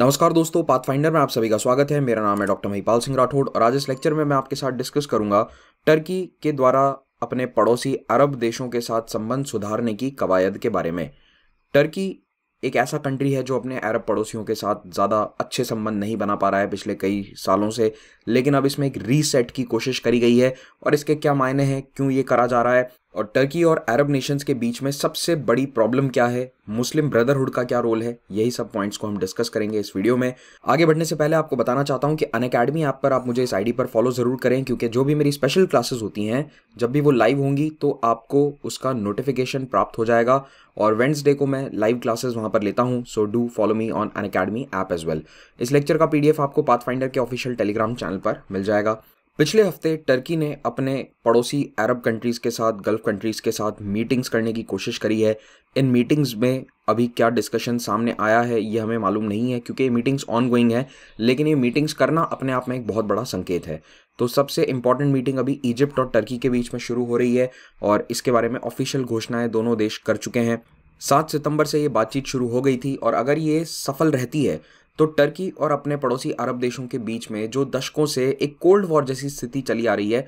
नमस्कार दोस्तों पाथफाइंडर में आप सभी का स्वागत है मेरा नाम है डॉक्टर महिपाल सिंह राठौड़ और आज इस लेक्चर में मैं आपके साथ डिस्कस करूंगा टर्की के द्वारा अपने पड़ोसी अरब देशों के साथ संबंध सुधारने की कवायद के बारे में टर्की एक ऐसा कंट्री है जो अपने अरब पड़ोसियों के साथ ज़्यादा अच्छे संबंध नहीं बना पा रहा है पिछले कई सालों से लेकिन अब इसमें एक रीसेट की कोशिश करी गई है और इसके क्या मायने हैं क्यों ये करा जा रहा है और टर्की और अरब नेशंस के बीच में सबसे बड़ी प्रॉब्लम क्या है मुस्लिम ब्रदरहुड का क्या रोल है यही सब पॉइंट्स को हम डिस्कस करेंगे इस वीडियो में आगे बढ़ने से पहले आपको बताना चाहता हूं कि अन अकेडमी ऐप पर आप मुझे इस आईडी पर फॉलो ज़रूर करें क्योंकि जो भी मेरी स्पेशल क्लासेस होती हैं जब भी वो लाइव होंगी तो आपको उसका नोटिफिकेशन प्राप्त हो जाएगा और वेंसडे को मैं लाइव क्लासेस वहाँ पर लेता हूँ so do follow me on Unacademy app as well इस लेक्चर का पीडीएफ आपको पाथ के ऑफिशियल टेलीग्राम चैनल पर मिल जाएगा पिछले हफ्ते टर्की ने अपने पड़ोसी अरब कंट्रीज़ के साथ गल्फ़ कंट्रीज़ के साथ मीटिंग्स करने की कोशिश करी है इन मीटिंग्स में अभी क्या डिस्कशन सामने आया है ये हमें मालूम नहीं है क्योंकि ये मीटिंग्स ऑन गोइंग है लेकिन ये मीटिंग्स करना अपने आप में एक बहुत बड़ा संकेत है तो सबसे इंपॉर्टेंट मीटिंग अभी इजिप्ट और टर्की के बीच में शुरू हो रही है और इसके बारे में ऑफिशियल घोषणाएं दोनों देश कर चुके हैं सात सितंबर से ये बातचीत शुरू हो गई थी और अगर ये सफल रहती है तो टर्की और अपने पड़ोसी अरब देशों के बीच में जो दशकों से एक कोल्ड वॉर जैसी स्थिति चली आ रही है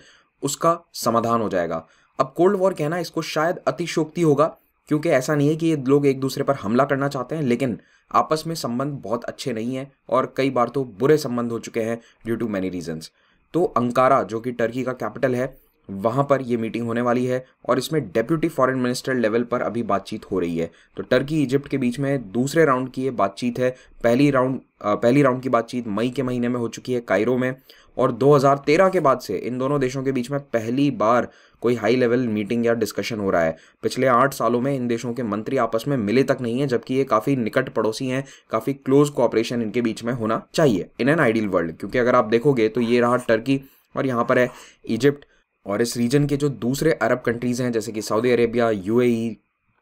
उसका समाधान हो जाएगा अब कोल्ड वॉर कहना इसको शायद अतिशोक्ति होगा क्योंकि ऐसा नहीं है कि ये लोग एक दूसरे पर हमला करना चाहते हैं लेकिन आपस में संबंध बहुत अच्छे नहीं हैं और कई बार तो बुरे संबंध हो चुके हैं ड्यू टू मैनी रीजन्स तो अंकारा जो कि टर्की का कैपिटल है वहाँ पर ये मीटिंग होने वाली है और इसमें डेप्यूटी फॉरेन मिनिस्टर लेवल पर अभी बातचीत हो रही है तो टर्की इजिप्ट के बीच में दूसरे राउंड की ये बातचीत है पहली राउंड पहली राउंड की बातचीत मई के महीने में हो चुकी है कायरो में और 2013 के बाद से इन दोनों देशों के बीच में पहली बार कोई हाई लेवल मीटिंग या डिस्कशन हो रहा है पिछले आठ सालों में इन देशों के मंत्री आपस में मिले तक नहीं है जबकि ये काफ़ी निकट पड़ोसी हैं काफ़ी क्लोज कोऑपरेशन इनके बीच में होना चाहिए इन एन आइडियल वर्ल्ड क्योंकि अगर आप देखोगे तो ये रहा टर्की और यहाँ पर है इजिप्ट और इस रीजन के जो दूसरे अरब कंट्रीज़ हैं जैसे कि सऊदी अरेबिया यूएई,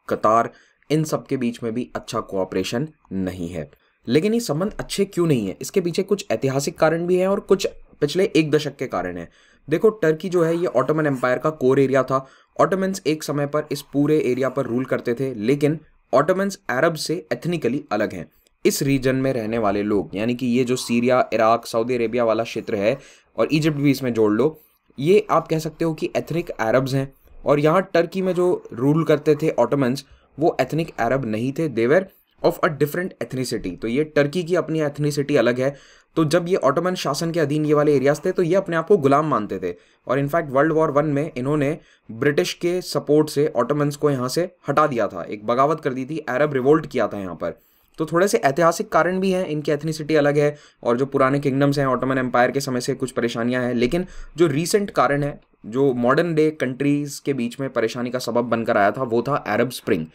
कतार इन सब के बीच में भी अच्छा कोऑपरेशन नहीं है लेकिन ये संबंध अच्छे क्यों नहीं है इसके पीछे कुछ ऐतिहासिक कारण भी हैं और कुछ पिछले एक दशक के कारण हैं देखो टर्की जो है ये ऑटोमन एम्पायर का कोर एरिया था ऑटोमेंस एक समय पर इस पूरे एरिया पर रूल करते थे लेकिन ऑटोमेंस अरब से एथनिकली अलग हैं इस रीजन में रहने वाले लोग यानी कि ये जो सीरिया इराक सऊदी अरेबिया वाला क्षेत्र है और इजिप्ट भी इसमें जोड़ लो ये आप कह सकते हो कि एथनिक अरब्स हैं और यहाँ टर्की में जो रूल करते थे ऑटोमन्स वो एथनिक अरब नहीं थे they were of a different ethnicity तो ये टर्की की अपनी एथनीसिटी अलग है तो जब ये ऑटोमन शासन के अधीन ये वाले एरियाज थे तो ये अपने आप को गुलाम मानते थे और इनफैक्ट वर्ल्ड वॉर वन में इन्होंने ब्रिटिश के सपोर्ट से ऑटोमन्स को यहाँ से हटा दिया था एक बगावत कर दी थी अरब रिवोल्ट किया था यहाँ पर तो थोड़े से ऐतिहासिक कारण भी हैं इनकी एथनिसिटी अलग है और जो पुराने किंगडम्स हैं ऑटोमन एम्पायर के समय से कुछ परेशानियां हैं लेकिन जो रीसेंट कारण है जो मॉडर्न डे कंट्रीज़ के बीच में परेशानी का सबब बनकर आया था वो था अरब स्प्रिंग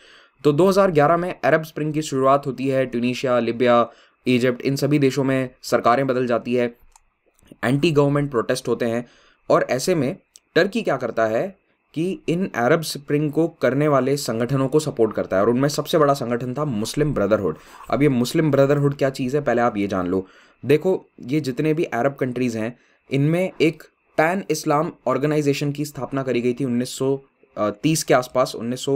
तो 2011 में अरब स्प्रिंग की शुरुआत होती है ट्यूनिशिया लिबिया इजिप्ट इन सभी देशों में सरकारें बदल जाती है एंटी गवर्नमेंट प्रोटेस्ट होते हैं और ऐसे में टर्की क्या करता है कि इन अरब स्प्रिंग को करने वाले संगठनों को सपोर्ट करता है और उनमें सबसे बड़ा संगठन था मुस्लिम ब्रदरहुड अब ये मुस्लिम ब्रदरहुड क्या चीज़ है पहले आप ये जान लो देखो ये जितने भी अरब कंट्रीज़ हैं इनमें एक पैन इस्लाम ऑर्गेनाइजेशन की स्थापना करी गई थी उन्नीस के आसपास उन्नीस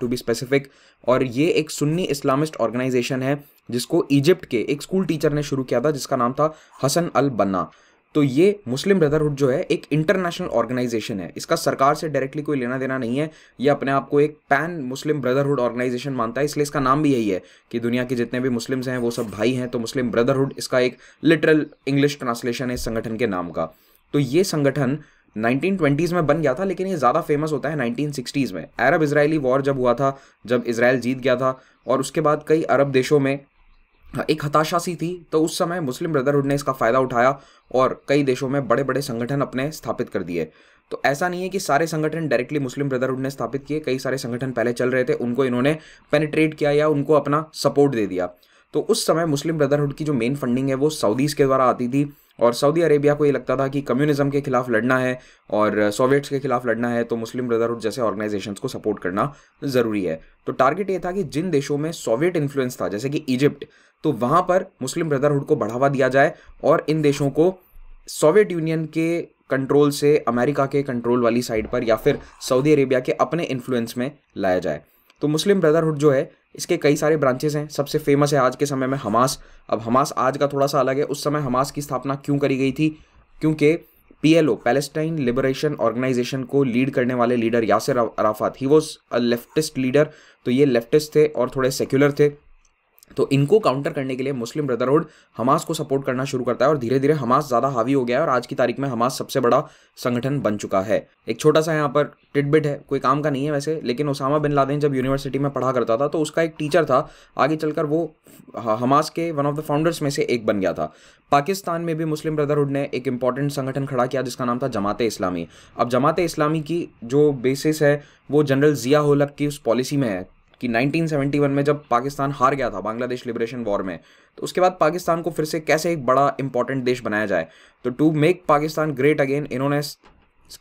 टू बी स्पेसिफिक और ये एक सुन्नी इस्लामिस्ट ऑर्गेनाइजेशन है जिसको इजिप्ट के एक स्कूल टीचर ने शुरू किया था जिसका नाम था हसन अल बन्ना तो ये मुस्लिम ब्रदरहुड जो है एक इंटरनेशनल ऑर्गेनाइजेशन है इसका सरकार से डायरेक्टली कोई लेना देना नहीं है ये अपने आप को एक पैन मुस्लिम ब्रदरहुड ऑर्गेनाइजेशन मानता है इसलिए इसका नाम भी यही है कि दुनिया के जितने भी मुस्लिम्स हैं वो सब भाई हैं तो मुस्लिम ब्रदरहुड इसका एक लिटरल इंग्लिश ट्रांसलेशन है इस संगठन के नाम का तो ये संगठन 1920s में बन गया था लेकिन ये ज़्यादा फेमस होता है 1960s में अरब इसराइली वॉर जब हुआ था जब इसराइल जीत गया था और उसके बाद कई अरब देशों में हाँ, एक हताशा सी थी तो उस समय मुस्लिम ब्रदरहुड ने इसका फ़ायदा उठाया और कई देशों में बड़े बड़े संगठन अपने स्थापित कर दिए तो ऐसा नहीं है कि सारे संगठन डायरेक्टली मुस्लिम ब्रदरहुड ने स्थापित किए कई सारे संगठन पहले चल रहे थे उनको इन्होंने पेनिट्रेट किया या उनको अपना सपोर्ट दे दिया तो उस समय मुस्लिम ब्रदरहुड की जो मेन फंडिंग है वो सऊदीज़ के द्वारा आती थी और सऊदी अरेबिया को ये लगता था कि कम्युनिज्म के खिलाफ लड़ना है और सोवियट्स के खिलाफ लड़ना है तो मुस्लिम ब्रदरहुड जैसे ऑर्गेनाइजेशन को सपोर्ट करना ज़रूरी है तो टारगेट ये था कि जिन देशों में सोवियत इन्फ्लुएंस था जैसे कि इजिप्ट तो वहाँ पर मुस्लिम ब्रदरहुड को बढ़ावा दिया जाए और इन देशों को सोवियत यूनियन के कंट्रोल से अमेरिका के कंट्रोल वाली साइड पर या फिर सऊदी अरेबिया के अपने इन्फ्लुएंस में लाया जाए तो मुस्लिम ब्रदरहुड जो है इसके कई सारे ब्रांचेस हैं सबसे फेमस है आज के समय में हमास अब हमास आज का थोड़ा सा अलग है उस समय हमास की स्थापना क्यों करी गई थी क्योंकि पीएलओ पैलेस्टाइन लिबरेशन ऑर्गेनाइजेशन को लीड करने वाले लीडर यासिर अराफात ही वॉज अ लेफ्टिस्ट लीडर तो ये लेफ्टिस्ट थे और थोड़े सेक्युलर थे तो इनको काउंटर करने के लिए मुस्लिम ब्रदरहुड हमास को सपोर्ट करना शुरू करता है और धीरे धीरे हमास ज़्यादा हावी हो गया है और आज की तारीख में हमास सबसे बड़ा संगठन बन चुका है एक छोटा सा यहाँ पर टिटबिट है कोई काम का नहीं है वैसे लेकिन ओसामा बिन लादेन जब यूनिवर्सिटी में पढ़ा करता था तो उसका एक टीचर था आगे चलकर वो हमास के वन ऑफ द फाउंडर्स में से एक बन गया था पाकिस्तान में भी मुस्लिम ब्रदरहुड ने एक इंपॉर्टेंट संगठन खड़ा किया जिसका नाम था जमात इस्लामी अब जमात इस्लामी की जो बेसिस है वो जनरल ज़िया होलक की उस पॉलिसी में है कि 1971 में जब पाकिस्तान हार गया था बांग्लादेश लिबरेशन वॉर में तो उसके बाद पाकिस्तान को फिर से कैसे एक बड़ा इंपॉर्टेंट देश बनाया जाए तो to make Pakistan great again इन्होंने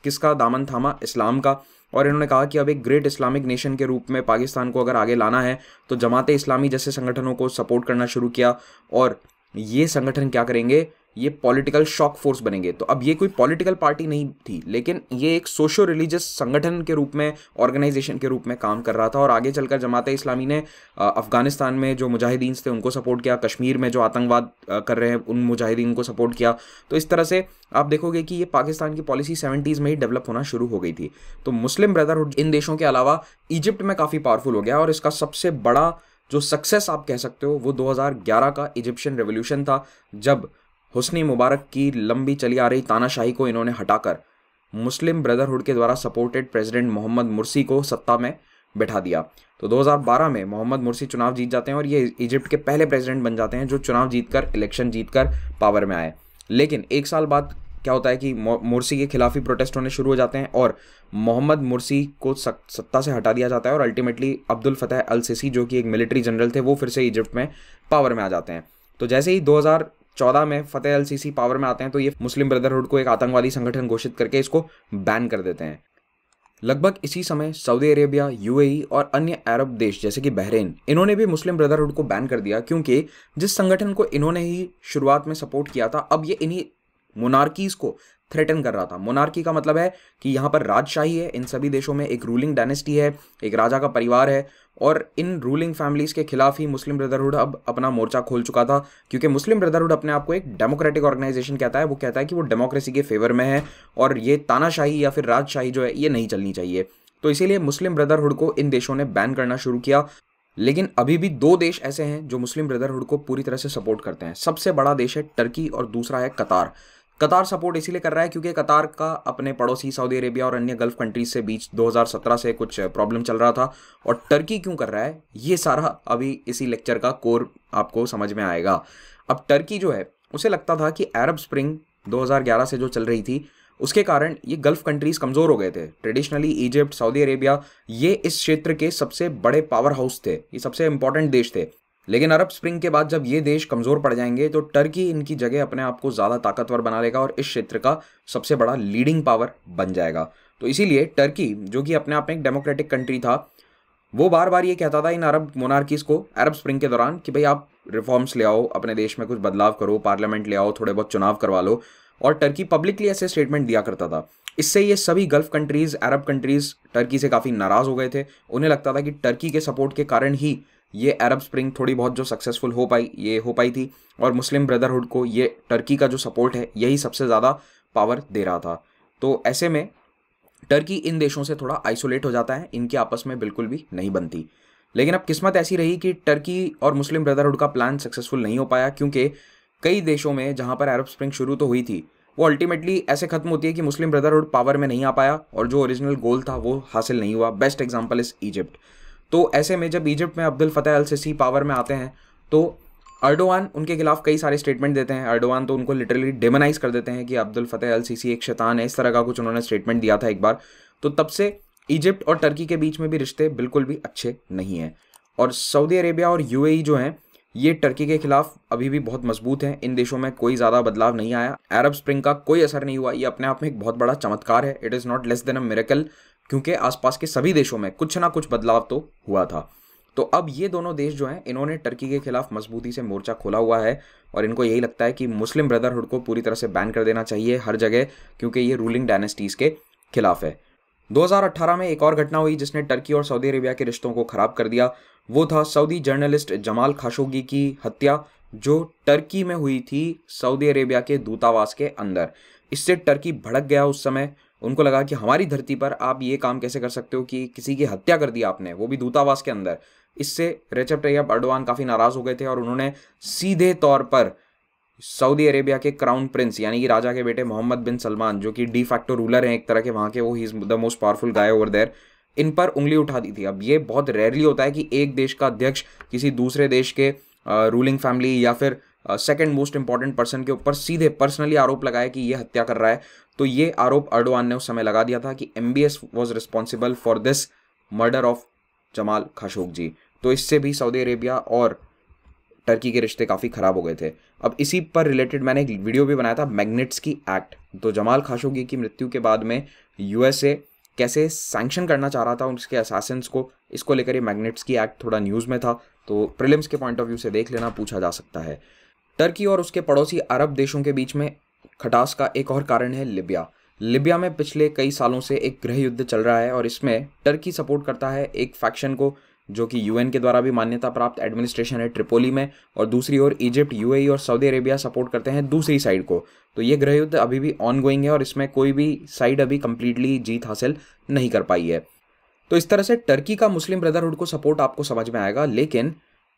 किसका दामन थामा इस्लाम का और इन्होंने कहा कि अब एक ग्रेट इस्लामिक नेशन के रूप में पाकिस्तान को अगर आगे लाना है तो जमात इस्लामी जैसे संगठनों को सपोर्ट करना शुरू किया और ये संगठन क्या करेंगे ये पॉलिटिकल शॉक फोर्स बनेंगे तो अब ये कोई पॉलिटिकल पार्टी नहीं थी लेकिन ये एक सोशो रिलीजियस संगठन के रूप में ऑर्गेनाइजेशन के रूप में काम कर रहा था और आगे चलकर जमात इस्लामी ने अफ़गानिस्तान में जो मुजाहिदीन थे उनको सपोर्ट किया कश्मीर में जो आतंकवाद कर रहे हैं उन मुजाहिदीन को सपोर्ट किया तो इस तरह से आप देखोगे कि ये पाकिस्तान की पॉलिसी सेवेंटीज़ में ही डेवलप होना शुरू हो गई थी तो मुस्लिम ब्रदरहुड इन देशों के अलावा इजिप्ट में काफ़ी पावरफुल हो गया और इसका सबसे बड़ा जो सक्सेस आप कह सकते हो वो 2011 का इजिप्शियन रेवोल्यूशन था जब हुस्नी मुबारक की लंबी चली आ रही तानाशाही को इन्होंने हटाकर मुस्लिम ब्रदरहुड के द्वारा सपोर्टेड प्रेसिडेंट मोहम्मद मुर्सी को सत्ता में बैठा दिया तो 2012 में मोहम्मद मुर्सी चुनाव जीत जाते हैं और ये इजिप्ट के पहले प्रेसिडेंट बन जाते हैं जो चुनाव जीतकर इलेक्शन जीतकर पावर में आए लेकिन एक साल बाद क्या होता है कि मुर्सी के खिलाफ ही प्रोटेस्ट होने शुरू हो जाते हैं और मोहम्मद मुर्सी को सत्ता से हटा दिया जाता है और ultimately Abdel Fattah al Sisi जो कि एक मिलिट्री जनरल थे वो फिर से इजिप्ट में पावर में आ जाते हैं तो जैसे ही 2000 चौदह में फतेह अल सी पावर में आते हैं तो ये मुस्लिम ब्रदरहुड को एक आतंकवादी संगठन घोषित करके इसको बैन कर देते हैं लगभग इसी समय सऊदी अरेबिया यूएई और अन्य अरब देश जैसे कि बहरेन इन्होंने भी मुस्लिम ब्रदरहुड को बैन कर दिया क्योंकि जिस संगठन को इन्होंने ही शुरुआत में सपोर्ट किया था अब ये इन्हीं मोनार्कीज को थ्रेटन कर रहा था मोनार्की का मतलब है कि यहाँ पर राजशाही है इन सभी देशों में एक रूलिंग डायनेस्टी है एक राजा का परिवार है और इन रूलिंग फैमिलीज़ के खिलाफ ही मुस्लिम ब्रदरहुड अब अपना मोर्चा खोल चुका था क्योंकि मुस्लिम ब्रदरहुड अपने आप को एक डेमोक्रेटिक ऑर्गेनाइजेशन कहता है वो कहता है कि वो डेमोक्रेसी के फेवर में है और ये तानाशाही या फिर राजशाही जो है ये नहीं चलनी चाहिए तो इसीलिए मुस्लिम ब्रदरहुड को इन देशों ने बैन करना शुरू किया लेकिन अभी भी दो देश ऐसे हैं जो मुस्लिम ब्रदरहुड को पूरी तरह से सपोर्ट करते हैं सबसे बड़ा देश है टर्की और दूसरा है कतार कतार सपोर्ट इसीलिए कर रहा है क्योंकि कतार का अपने पड़ोसी सऊदी अरेबिया और अन्य गल्फ कंट्रीज से बीच 2017 से कुछ प्रॉब्लम चल रहा था और टर्की क्यों कर रहा है ये सारा अभी इसी लेक्चर का कोर आपको समझ में आएगा अब टर्की जो है उसे लगता था कि अरब स्प्रिंग 2011 से जो चल रही थी उसके कारण ये गल्फ कंट्रीज़ कमज़ोर हो गए थे ट्रेडिशनली इजिप्ट सऊदी अरेबिया ये इस क्षेत्र के सबसे बड़े पावर हाउस थे ये सबसे इंपॉर्टेंट देश थे लेकिन अरब स्प्रिंग के बाद जब ये देश कमज़ोर पड़ जाएंगे तो टर्की इनकी जगह अपने आप को ज़्यादा ताकतवर बना लेगा और इस क्षेत्र का सबसे बड़ा लीडिंग पावर बन जाएगा तो इसीलिए टर्की जो कि अपने आप में एक डेमोक्रेटिक कंट्री था वो बार बार ये कहता था इन अरब मोनार्कीज़ को अरब स्प्रिंग के दौरान कि भाई आप रिफॉर्म्स ले आओ अपने देश में कुछ बदलाव करो पार्लियामेंट ले आओ थोड़े बहुत चुनाव करवा लो और टर्की पब्लिकली ऐसे स्टेटमेंट दिया करता था इससे ये सभी Gulf countries Arab countries Turkey से काफ़ी नाराज़ हो गए थे उन्हें लगता था कि टर्की के सपोर्ट के कारण ही ये अरब स्प्रिंग थोड़ी बहुत जो सक्सेसफुल हो पाई ये हो पाई थी और मुस्लिम ब्रदरहुड को ये टर्की का जो सपोर्ट है यही सबसे ज़्यादा पावर दे रहा था तो ऐसे में टर्की इन देशों से थोड़ा आइसोलेट हो जाता है इनके आपस में बिल्कुल भी नहीं बनती लेकिन अब किस्मत ऐसी रही कि टर्की और मुस्लिम ब्रदरहुड का प्लान सक्सेसफुल नहीं हो पाया क्योंकि कई देशों में जहाँ पर अरब स्प्रिंग शुरू तो हुई थी वो अल्टीमेटली ऐसे खत्म होती है कि मुस्लिम ब्रदरहुड पावर में नहीं आ पाया और जो ओरिजिनल गोल था वो हासिल नहीं हुआ बेस्ट एग्जाम्पल इज़ इजिप्ट तो ऐसे में जब इजिप्ट में अब्दुल फ़तेह अल सिसी पावर में आते हैं तो अर्डोवान उनके खिलाफ कई सारे स्टेटमेंट देते हैं अर्डोवान तो उनको लिटरली डेमनाइज कर देते हैं कि अब्दुल फ़तेह अल सिसी एक शैतान है इस तरह का कुछ उन्होंने स्टेटमेंट दिया था एक बार तो तब से इजिप्ट और टर्की के बीच में भी रिश्ते बिल्कुल भी अच्छे नहीं हैं और सऊदी अरेबिया और यू जो हैं ये टर्की के खिलाफ अभी भी बहुत मजबूत हैं इन देशों में कोई ज़्यादा बदलाव नहीं आया अरब स्प्रिंग का कोई असर नहीं हुआ ये अपने आप में एक बहुत बड़ा चमत्कार है it is not less than a miracle क्योंकि आसपास के सभी देशों में कुछ ना कुछ बदलाव तो हुआ था तो अब ये दोनों देश जो हैं इन्होंने टर्की के खिलाफ मजबूती से मोर्चा खोला हुआ है और इनको यही लगता है कि मुस्लिम ब्रदरहुड को पूरी तरह से बैन कर देना चाहिए हर जगह क्योंकि ये रूलिंग डायनेस्टीज़ के खिलाफ है 2018 में एक और घटना हुई जिसने टर्की और सऊदी अरेबिया के रिश्तों को ख़राब कर दिया वो था सऊदी जर्नलिस्ट जमाल खाशोगी की हत्या जो टर्की में हुई थी सऊदी अरेबिया के दूतावास के अंदर इससे टर्की भड़क गया उस समय उनको लगा कि हमारी धरती पर आप ये काम कैसे कर सकते हो कि किसी की हत्या कर दी आपने वो भी दूतावास के अंदर इससे रेचप तैयब अर्डवान काफ़ी नाराज़ हो गए थे और उन्होंने सीधे तौर पर सऊदी अरेबिया के क्राउन प्रिंस यानी कि राजा के बेटे मोहम्मद बिन सलमान जो कि डी फैक्टो रूलर हैं एक तरह के वहाँ के वो ही is the most powerful guy over there इन पर उंगली उठा दी थी अब ये बहुत रेयरली होता है कि एक देश का अध्यक्ष किसी दूसरे देश के रूलिंग फैमिली या फिर सेकेंड मोस्ट इंपॉर्टेंट पर्सन के ऊपर सीधे पर्सनली आरोप लगाया कि ये हत्या कर रहा है तो ये आरोप अडवान ने उस समय लगा दिया था कि M B S was responsible for this murder of Jamal Khashoggi तो इससे भी सऊदी अरेबिया और टर्की के रिश्ते काफ़ी ख़राब हो गए थे अब इसी पर रिलेटेड मैंने एक वीडियो भी बनाया था मैग्नेट्स की एक्ट तो जमाल खाशोगी की मृत्यु के बाद में यूएसए कैसे सैंक्शन करना चाह रहा था उसके असासेंस को इसको लेकर ये मैग्नेट्स की एक्ट थोड़ा न्यूज़ में था तो प्रिलिम्स के पॉइंट ऑफ व्यू से देख लेना पूछा जा सकता है टर्की और उसके पड़ोसी अरब देशों के बीच में खटास का एक और कारण है लिबिया लिबिया में पिछले कई सालों से एक गृह युद्ध चल रहा है और इसमें टर्की सपोर्ट करता है एक फैक्शन को जो कि यूएन के द्वारा भी मान्यता प्राप्त एडमिनिस्ट्रेशन है ट्रिपोली में और दूसरी ओर इजिप्ट यूएई और सऊदी अरेबिया सपोर्ट करते हैं दूसरी साइड को तो ये गृह युद्ध अभी भी ऑनगोइंग है और इसमें कोई भी साइड अभी कम्प्लीटली जीत हासिल नहीं कर पाई है तो इस तरह से टर्की का मुस्लिम ब्रदरहुड को सपोर्ट आपको समझ में आएगा लेकिन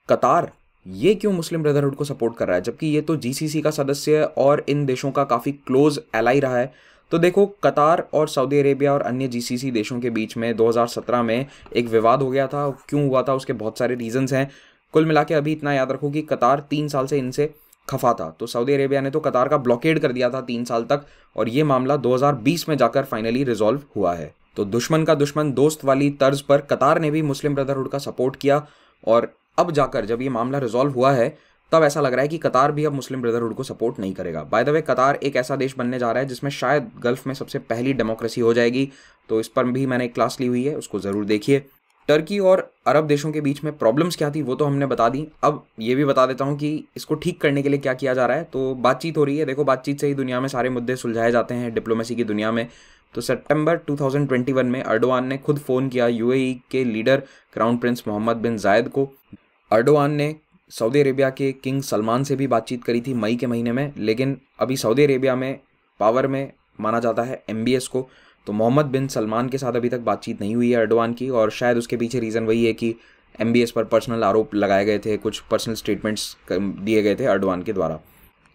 कतार ये क्यों मुस्लिम ब्रदरहुड को सपोर्ट कर रहा है जबकि ये तो जीसीसी का सदस्य है और इन देशों का काफ़ी क्लोज एलाई रहा है तो देखो कतार और सऊदी अरेबिया और अन्य जीसीसी देशों के बीच में 2017 में एक विवाद हो गया था क्यों हुआ था उसके बहुत सारे रीजंस हैं कुल मिला के अभी इतना याद रखो कि कतार तीन साल से इनसे खफा था तो सऊदी अरेबिया ने तो कतार का ब्लॉकेड कर दिया था तीन साल तक और ये मामला 2020 में जाकर फाइनली रिजॉल्व हुआ है तो दुश्मन का दुश्मन दोस्त वाली तर्ज पर कतार ने भी मुस्लिम ब्रदरहुड का सपोर्ट किया और अब जाकर जब ये मामला रिजॉल्व हुआ है तब ऐसा लग रहा है कि कतार भी अब मुस्लिम ब्रदरहुड को सपोर्ट नहीं करेगा बाय द वे कतार एक ऐसा देश बनने जा रहा है जिसमें शायद गल्फ में सबसे पहली डेमोक्रेसी हो जाएगी तो इस पर भी मैंने एक क्लास ली हुई है उसको ज़रूर देखिए टर्की और अरब देशों के बीच में प्रॉब्लम्स क्या थी वो तो हमने बता दी अब ये भी बता देता हूँ कि इसको ठीक करने के लिए क्या किया जा रहा है तो बातचीत हो रही है देखो बातचीत से ही दुनिया में सारे मुद्दे सुलझाए जाते हैं डिप्लोमेसी की दुनिया में तो सितंबर 2021 में अर्डोवान ने खुद फ़ोन किया यूएई e के leader crown prince Mohammed bin Zayed को अर्डोआन ने सऊदी अरेबिया के किंग सलमान से भी बातचीत करी थी मई के महीने में लेकिन अभी सऊदी अरेबिया में पावर में माना जाता है एम को तो मोहम्मद बिन सलमान के साथ अभी तक बातचीत नहीं हुई है अर्डोआन की और शायद उसके पीछे रीज़न वही है कि एम पर पर्सनल आरोप लगाए गए थे कुछ पर्सनल स्टेटमेंट्स दिए गए थे अर्डवान के द्वारा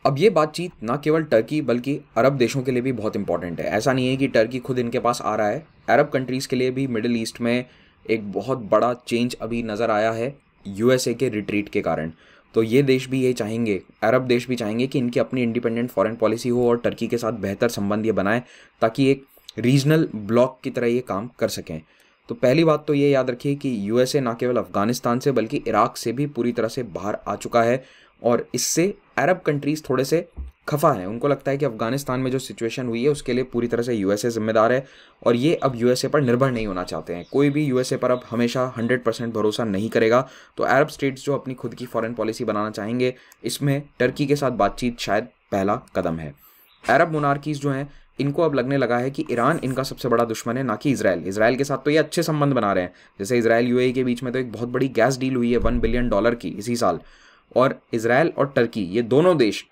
अब ये बातचीत ना केवल टर्की बल्कि अरब देशों के लिए भी बहुत इंपॉर्टेंट है ऐसा नहीं है कि टर्की खुद इनके पास आ रहा है अरब कंट्रीज़ के लिए भी मिडिल ईस्ट में एक बहुत बड़ा चेंज अभी नज़र आया है यूएसए के रिट्रीट के कारण तो ये देश भी ये चाहेंगे अरब देश भी चाहेंगे कि इनकी अपनी इंडिपेंडेंट फॉरेन पॉलिसी हो और टर्की के साथ बेहतर संबंध ये बनाए ताकि एक रीजनल ब्लॉक की तरह ये काम कर सकें तो पहली बात तो ये याद रखिए कि यूएसए ना केवल अफगानिस्तान से बल्कि इराक से भी पूरी तरह से बाहर आ चुका है और इससे अरब कंट्रीज़ थोड़े से खफा है उनको लगता है कि अफगानिस्तान में जो सिचुएशन हुई है उसके लिए पूरी तरह से यूएसए जिम्मेदार है और ये अब यूएसए पर निर्भर नहीं होना चाहते हैं कोई भी यूएसए पर अब हमेशा 100 परसेंट भरोसा नहीं करेगा तो अरब स्टेट्स जो अपनी खुद की फॉरेन पॉलिसी बनाना चाहेंगे इसमें टर्की के साथ बातचीत शायद पहला कदम है अरब मोनार्कीज़ जो हैं इनको अब लगने लगा है कि ईरान इनका सबसे बड़ा दुश्मन है ना कि इसराइल इसराइल के साथ तो ये अच्छे संबंध बना रहे हैं जैसे इसराइल यू e के बीच में तो एक बहुत बड़ी गैस डील हुई है वन बिलियन डॉलर की इसी साल और इसराइल और टर्की ये दोनों देश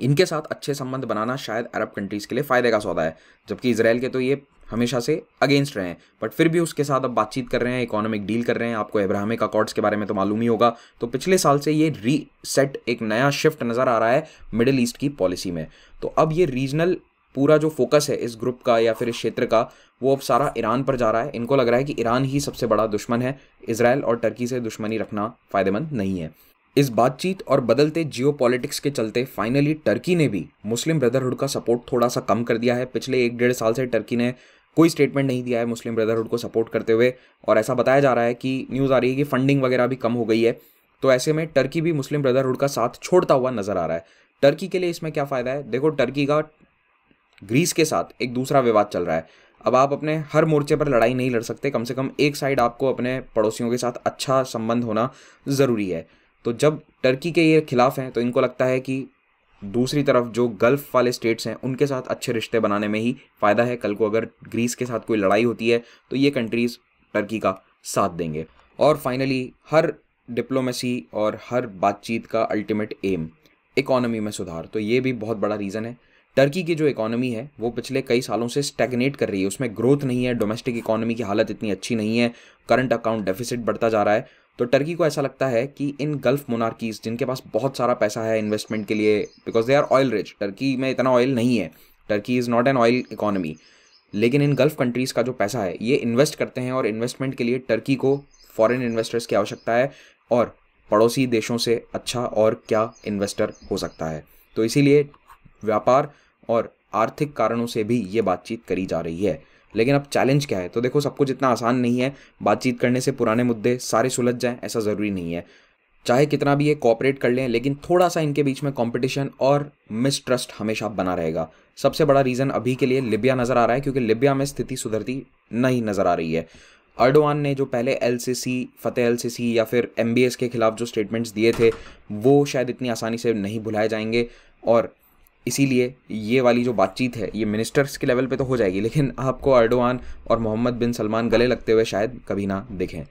इनके साथ अच्छे संबंध बनाना शायद अरब कंट्रीज़ के लिए फ़ायदे का सौदा है जबकि इसराइल के तो ये हमेशा से अगेंस्ट रहे हैं बट फिर भी उसके साथ अब बातचीत कर रहे हैं इकोनॉमिक डील कर रहे हैं आपको इब्राहमिक अकॉर्ड्स के बारे में तो मालूम ही होगा तो पिछले साल से ये रीसेट एक नया शिफ्ट नज़र आ रहा है मिडिल ईस्ट की पॉलिसी में तो अब ये रीजनल पूरा जो फोकस है इस ग्रुप का या फिर इस क्षेत्र का वो अब सारा ईरान पर जा रहा है इनको लग रहा है कि ईरान ही सबसे बड़ा दुश्मन है इसराइल और टर्की से दुश्मनी रखना फ़ायदेमंद नहीं है इस बातचीत और बदलते जियो के चलते फाइनली टर्की ने भी मुस्लिम ब्रदरहुड का सपोर्ट थोड़ा सा कम कर दिया है पिछले एक डेढ़ साल से टर्की ने कोई स्टेटमेंट नहीं दिया है मुस्लिम ब्रदरहुड को सपोर्ट करते हुए और ऐसा बताया जा रहा है कि न्यूज़ आ रही है कि फंडिंग वगैरह भी कम हो गई है तो ऐसे में टर्की भी मुस्लिम ब्रदरहुड का साथ छोड़ता हुआ नज़र आ रहा है टर्की के लिए इसमें क्या फ़ायदा है देखो टर्की का ग्रीस के साथ एक दूसरा विवाद चल रहा है अब आप अपने हर मोर्चे पर लड़ाई नहीं लड़ सकते कम से कम एक साइड आपको अपने पड़ोसियों के साथ अच्छा संबंध होना ज़रूरी है तो जब टर्की के ये खिलाफ हैं तो इनको लगता है कि दूसरी तरफ जो गल्फ़ वाले स्टेट्स हैं उनके साथ अच्छे रिश्ते बनाने में ही फ़ायदा है कल को अगर ग्रीस के साथ कोई लड़ाई होती है तो ये कंट्रीज़ टर्की का साथ देंगे और फाइनली हर डिप्लोमेसी और हर बातचीत का अल्टीमेट एम इकोनॉमी में सुधार तो ये भी बहुत बड़ा रीज़न है टर्की की जो इकोनॉमी है वो पिछले कई सालों से स्टेगनेट कर रही है उसमें ग्रोथ नहीं है डोमेस्टिक इकोनॉमी की हालत इतनी अच्छी नहीं है करंट अकाउंट डेफिसिट बढ़ता जा रहा है तो टर्की को ऐसा लगता है कि इन गल्फ मोनार्कीज़ जिनके पास बहुत सारा पैसा है इन्वेस्टमेंट के लिए because they are oil rich Turkey में इतना ऑयल नहीं है Turkey is not an oil economy लेकिन इन गल्फ़ कंट्रीज़ का जो पैसा है ये इन्वेस्ट करते हैं और इन्वेस्टमेंट के लिए टर्की को फॉरेन इन्वेस्टर्स की आवश्यकता है और पड़ोसी देशों से अच्छा और क्या इन्वेस्टर हो सकता है तो इसीलिए व्यापार और आर्थिक कारणों से भी ये बातचीत करी जा रही है लेकिन अब चैलेंज क्या है तो देखो सब कुछ इतना आसान नहीं है बातचीत करने से पुराने मुद्दे सारे सुलझ जाएँ ऐसा ज़रूरी नहीं है चाहे कितना भी ये कॉपरेट कर लें लेकिन थोड़ा सा इनके बीच में कंपटीशन और मिसट्रस्ट हमेशा बना रहेगा सबसे बड़ा रीज़न अभी के लिए लिबिया नज़र आ रहा है क्योंकि लिबिया में स्थिति सुधरती नहीं नज़र आ रही है अर्डवान ने जो पहले एल सी सी फ़तेह एल सी सी या फिर एम बी एस के खिलाफ जो स्टेटमेंट्स दिए थे वो शायद इतनी आसानी से नहीं भुलाए जाएंगे और इसीलिए ये वाली जो बातचीत है ये मिनिस्टर्स के लेवल पे तो हो जाएगी लेकिन आपको अर्डोआन और मोहम्मद बिन सलमान गले लगते हुए शायद कभी ना देखें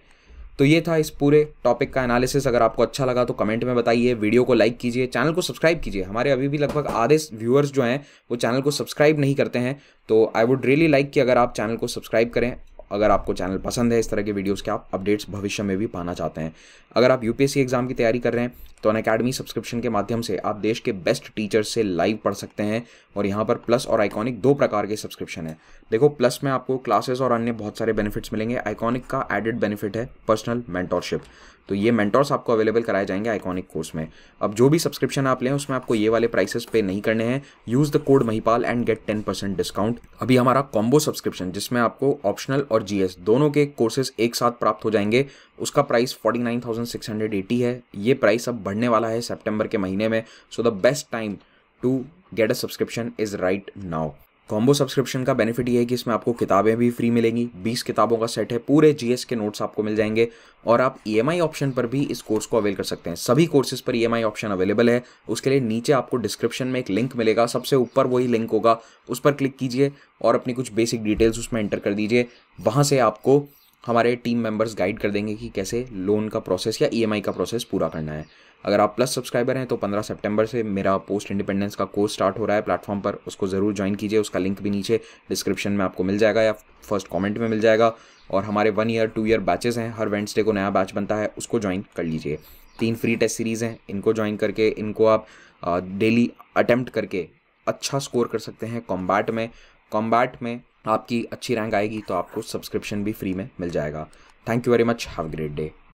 तो ये था इस पूरे टॉपिक का एनालिसिस अगर आपको अच्छा लगा तो कमेंट में बताइए वीडियो को लाइक कीजिए चैनल को सब्सक्राइब कीजिए हमारे अभी भी लगभग आधे व्यूअर्स जो हैं वो चैनल को सब्सक्राइब नहीं करते हैं तो आई वुड रियली लाइक कि अगर आप चैनल को सब्सक्राइब करें अगर आपको चैनल पसंद है इस तरह के वीडियोस के आप अपडेट्स भविष्य में भी पाना चाहते हैं अगर आप यूपीएससी एग्जाम की तैयारी कर रहे हैं तो अन अकेडमी सब्सक्रिप्शन के माध्यम से आप देश के बेस्ट टीचर्स से लाइव पढ़ सकते हैं और यहाँ पर प्लस और आइकॉनिक दो प्रकार के सब्सक्रिप्शन है देखो प्लस में आपको क्लासेस और अन्य बहुत सारे बेनिफिट्स मिलेंगे आइकॉनिक का एडेड बेनिफिट है पर्सनल मेंटोरशिप तो ये मेंटोर्स आपको अवेलेबल कराए जाएंगे आइकॉनिक कोर्स में अब जो भी सब्सक्रिप्शन आप लें उसमें आपको ये वाले प्राइसेस पे नहीं करने हैं use the code Mahipal and get ten percent discount अभी हमारा कॉम्बो सब्सक्रिप्शन जिसमें आपको ऑप्शनल और जीएस दोनों के कोर्सेज एक साथ प्राप्त हो जाएंगे उसका प्राइस फोर्टी है ये प्राइस अब बढ़ने वाला है सेप्टेम्बर के महीने में so the best time to get a subscription is right now combo subscription का बेनिफिट ये है कि इसमें आपको किताबें भी फ्री मिलेंगी 20 किताबों का सेट है पूरे जीएस के नोट्स आपको मिल जाएंगे और आप ई e ऑप्शन पर भी इस कोर्स को अवेल कर सकते हैं सभी कोर्सेज पर ई ऑप्शन अवेलेबल है उसके लिए नीचे आपको डिस्क्रिप्शन में एक लिंक मिलेगा सबसे ऊपर वही लिंक होगा उस पर क्लिक कीजिए और अपनी कुछ बेसिक डिटेल्स उसमें एंटर कर दीजिए वहाँ से आपको हमारे टीम मेंबर्स गाइड कर देंगे कि कैसे लोन का प्रोसेस या ई e का प्रोसेस पूरा करना है अगर आप प्लस सब्सक्राइबर हैं तो 15 सितंबर से मेरा पोस्ट इंडिपेंडेंस का कोर्स स्टार्ट हो रहा है प्लेटफॉर्म पर उसको ज़रूर ज्वाइन कीजिए उसका लिंक भी नीचे डिस्क्रिप्शन में आपको मिल जाएगा या फर्स्ट कॉमेंट में मिल जाएगा और हमारे one year two year batches हैं हर वेंसडे को नया बैच बनता है उसको ज्वाइन कर लीजिए तीन फ्री टेस्ट सीरीज़ हैं इनको ज्वाइन करके इनको आप डेली अटैम्प्ट करके अच्छा स्कोर कर सकते हैं कॉम्बैट में कॉम्बैट में आपकी अच्छी रैंक आएगी तो आपको सब्सक्रिप्शन भी फ्री में मिल जाएगा thank you very much have great day